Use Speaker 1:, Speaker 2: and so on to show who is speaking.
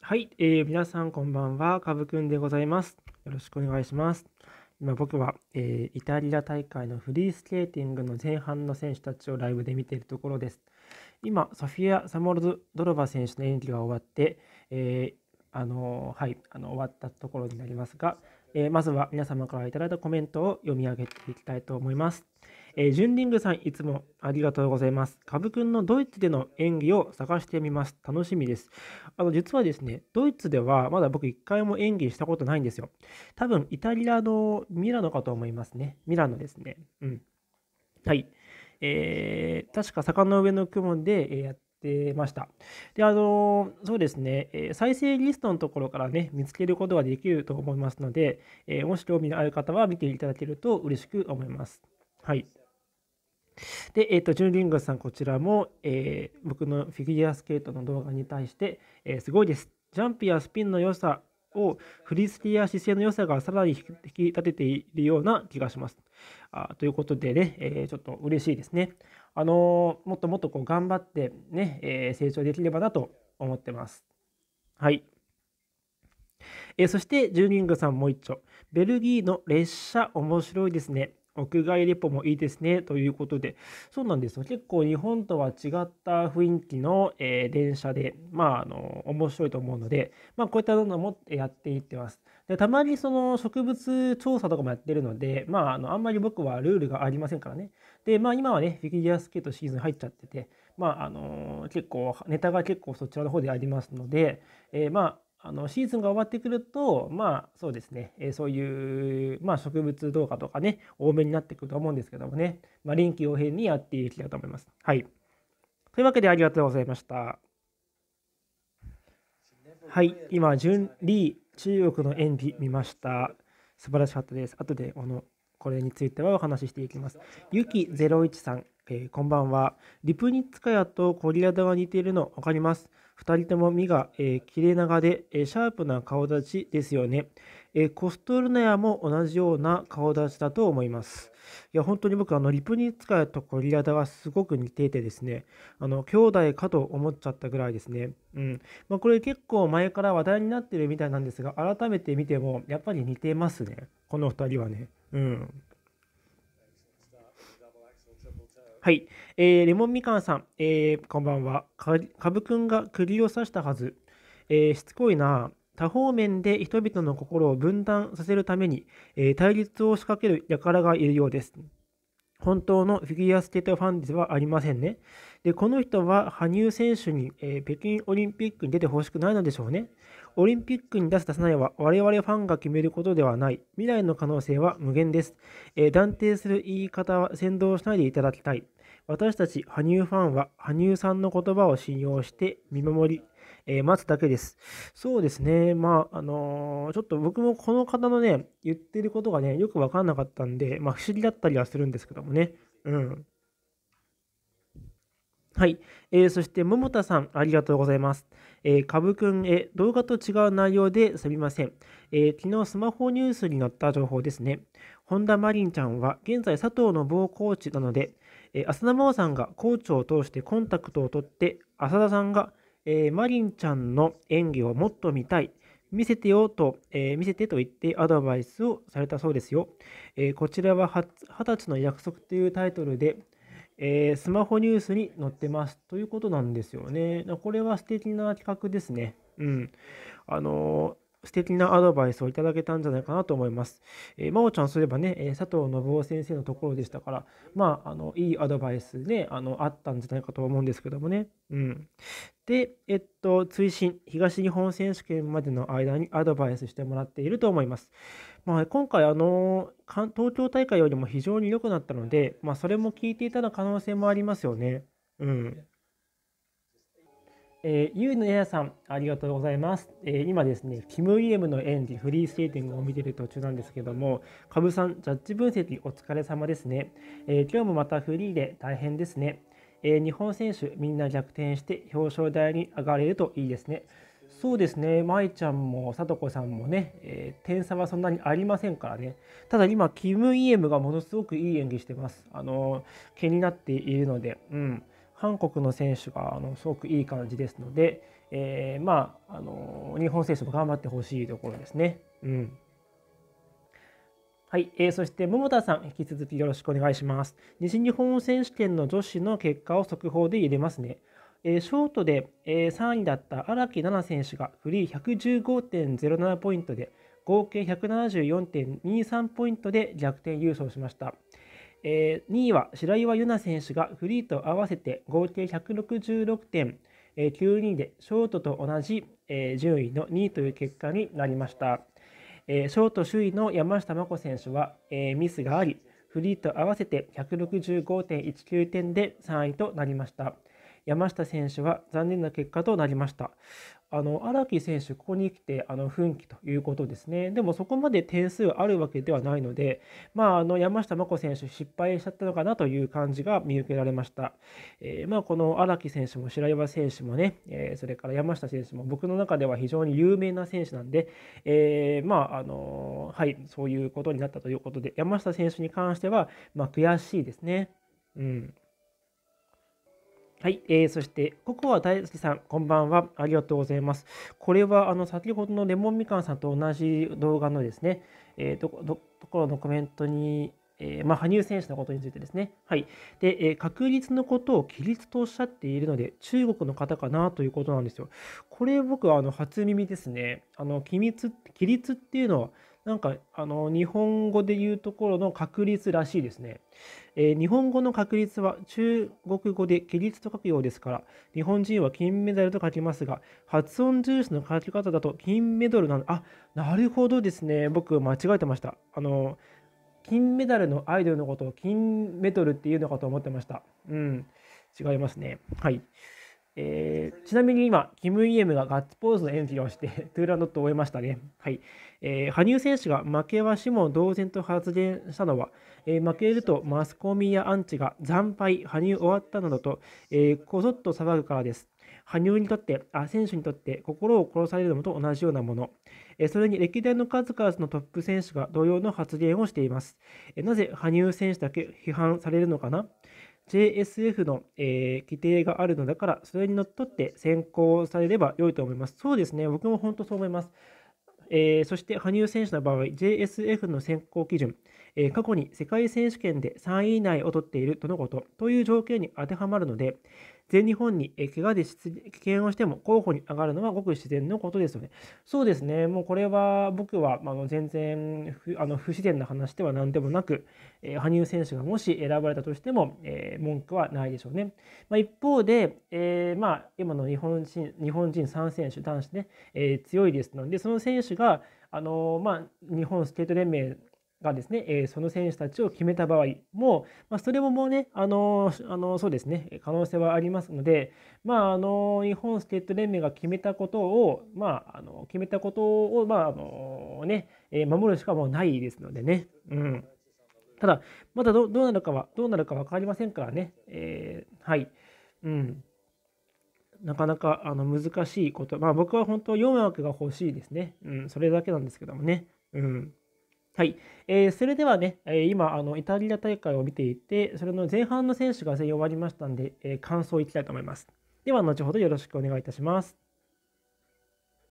Speaker 1: はい、えー、皆さんこんばんは、かぶくんでございます。よろしくお願いします。今僕は、えー、イタリア大会のフリースケーティングの前半の選手たちをライブで見ているところです。今、ソフィア・サモルズ・ドロバ選手の演技が終わって、えー、あのー、はい、あの終わったところになりますが、えまずは皆様から頂いたコメントを読み上げていきたいと思います。えー、ジュンリングさん、いつもありがとうございます。カブくんのドイツでの演技を探してみます。楽しみです。あの、実はですね、ドイツではまだ僕一回も演技したことないんですよ。多分、イタリアのミラノかと思いますね。ミラノですね。うん。はい。えー、確か坂の上の雲で、えやってました。で、あのー、そうですね、え再生リストのところからね、見つけることができると思いますので、えもし興味のある方は見ていただけると嬉しく思います。はい。で、えっ、ー、と、ジュンリングさん、こちらも、えー、僕のフィギュアスケートの動画に対して、えー、すごいです。ジャンプやスピンの良さを、フリスティや姿勢の良さがさらに引き立てているような気がします。あということでね、えちょっと嬉しいですね。あのもっともっとこう頑張ってね、え成長できればなと思ってます。はい。えそして、ジュンリングさんもう一丁。ベルギーの列車面白いですね。屋外レポもいいですねということで、そうなんですよ。結構日本とは違った雰囲気の、えー、電車で、まあ、あの、面白いと思うので、まあ、こういったものもやっていってます。で、たまにその植物調査とかもやってるので、まあ、あの、あんまり僕はルールがありませんからね。で、まあ、今はね、フィギュアスケートシーズン入っちゃってて、まあ、あの結構、ネタが結構そちらの方でありますので、えー、まあ、あのシーズンが終わってくるとまあそうですね、えー、そういう、まあ、植物動画とかね多めになってくると思うんですけどもね、まあ、臨機応変にやっていきたいと思います。はい、というわけでありがとうございました。はい、今、準リー中国の演技見ました。素晴らしかったです。後でこのこれについてはお話ししていきます。ゆき01さんえー、こんばんは。リプニツカヤとコリアダが似ているの分かります。2人とも身が、えー、切れ長で、えー、シャープな顔立ちですよね、えー、コストルナヤも同じような顔立ちだと思います。いや、本当に僕、あの、リプニツカヤとコリアダがすごく似ていてですね、あの、兄弟かと思っちゃったぐらいですね。うん。まあ、これ結構前から話題になってるみたいなんですが、改めて見ても、やっぱり似てますね。この2人はね。うん。はい、えー、レモンみかんさん、えー、こんばんは。かぶくんが釘を刺したはず。えー、しつこいな。多方面で人々の心を分断させるために、えー、対立を仕掛ける輩がいるようです。本当のフィギュアスケートファンではありませんね。で、この人は羽生選手に、えー、北京オリンピックに出てほしくないのでしょうね。オリンピックに出す出さないは我々ファンが決めることではない。未来の可能性は無限です。えー、断定する言い方は先導しないでいただきたい。私たち羽生ファンは羽生さんの言葉を信用して見守り、えー、待つだけです。そうですね。まあ、あのー、ちょっと僕もこの方のね、言ってることがね、よくわかんなかったんで、まあ、不思議だったりはするんですけどもね。うん。はい、えー、そして桃田さん、ありがとうございます。えー、かぶくんへ動画と違う内容ですみません、えー、昨日スマホニュースに載った情報ですね。本田マリンちゃんは現在佐藤の某コーチなので、えー、浅田真央さんがコーチを通してコンタクトを取って、浅田さんがえー、マリンちゃんの演技をもっと見たい、見せてよと、えー、見せてと言ってアドバイスをされたそうですよ。えー、こちらは20歳の約束というタイトルで、えー、スマホニュースに載ってますということなんですよね。これは素敵な企画ですね。うん。あのー素敵なアドバイスをいただけたんじゃないかなと思います。えー、真央ちゃん、そういえばね、え佐藤信夫先生のところでしたから、まあ、あのいいアドバイスねあの、あったんじゃないかと思うんですけどもね。うん、で、えっと、追伸東日本選手権までの間にアドバイスしてもらっていると思います。まあ、今回あの、東京大会よりも非常に良くなったので、まあ、それも聞いていただ可能性もありますよね。うんえー、ゆうのやさん、ありがとうございます。えー、今ですね、キム・イエムの演技、フリースケーティングを見てる途中なんですけども、カブさん、ジャッジ分析お疲れ様ですね。えー、今日もまたフリーで大変ですね。え日本選手、みんな逆転して表彰台に上がれるといいですね。そうですね、舞ちゃんも聡子さんもね、えー、点差はそんなにありませんからね、ただ今、キム・イエムがものすごくいい演技してます。あのー、気になっているので、うん。韓国の選手があのすごくいい感じですので、えー、まあ、あの日本選手も頑張ってほしいところですね。うんはい、えー、そして桃田さん、引き続きよろしくお願いします。西日本選手権の女子の結果を速報で入れますね。えー、ショートで、えー、3位だった荒木奈々選手がフリー115.07ポイントで合計174.23ポイントで逆転優勝しました。えー、2位は白岩優奈選手がフリーと合わせて合計166.92点でショートと同じ、え順位の2位という結果になりました。えショート首位の山下真子選手は、えミスがあり、フリーと合わせて165.19点で3位となりました。山下選手は残念な結果となりました。あの荒木選手、ここに来てあの奮起ということですね。でもそこまで点数あるわけではないので、まあ、あの山下真子選手、失敗しちゃったのかなという感じが見受けられました。えー、まあ、この荒木選手も白岩選手もね、えー、それから山下選手も僕の中では非常に有名な選手なんで、えー、まああのはい、そういうことになったということで、山下選手に関しては、まあ、悔しいですね。うんはい、えー、そして、ココア大好きさん、こんばんは。ありがとうございます。これは、あの、先ほどのレモンみかんさんと同じ動画のですね、えー、とところのコメントに、えー、まあ、羽生選手のことについてですね。はい。で、えー、確率のことを規律とおっしゃっているので、中国の方かなということなんですよ。これ、僕は、あの、初耳ですね。あの、規律、規律っていうのは、なんかあの日本語で言うところの確率らしいですね、えー、日本語の確率は中国語で規立と書くようですから日本人は金メダルと書きますが発音重視の書き方だと金メダルなのあなるほどですね僕間違えてましたあの金メダルのアイドルのことを金メドルっていうのかと思ってましたうん違いますねはいえー、ちなみに今、キム・イエムがガッツポーズの演技をして トゥーランドットを終えましたね。はい。えー、羽生選手が負けはしも同然と発言したのは、えー、負けるとマスコミやアンチが惨敗、羽生終わったなどと、えこぞっと騒ぐからです。羽生にとってあ、選手にとって心を殺されるのと同じようなもの。それに歴代の数々のトップ選手が同様の発言をしています。なぜ羽生選手だけ批判されるのかな JSF の、えー、規定があるのだから、それにのっとって選考されれば良いと思います。そうですね、僕も本当そう思います。えー、そして、羽生選手の場合、JSF の選考基準、え過去に世界選手権で3位以内を取っているとのことという条件に当てはまるので、全日本に怪我で棄権をしても候補に上がるのはごく自然のことですよね。そうですね、もうこれは僕はあの全然不あの不自然な話では何でもなく、えー、羽生選手がもし選ばれたとしても、えー、文句はないでしょうね。まあ、一方で、えー、まあ、今の日本人日本人3選手、男子ね、え強いですので、その選手があのまあ、日本スケート連盟がですね、えその選手たちを決めた場合も、まそれももうね、あのあのそうですね、可能性はありますので、まあ、あの日本スケート連盟が決めたことを、まあ、あの決めたことを、まああのねえ守るしかもうないですのでね。うんただ、まだどうなるかは、どうなるか分かりませんからね。えー、はい。うん。なかなかあの難しいこと。まあ僕は本当4枠が欲しいですね。うん。それだけなんですけどもね。うん。はい、えー、それではね、え今あの、イタリア大会を見ていて、それの前半の選手が全員終わりましたんで、えー、感想いきたいと思います。では、後ほどよろしくお願いいたします。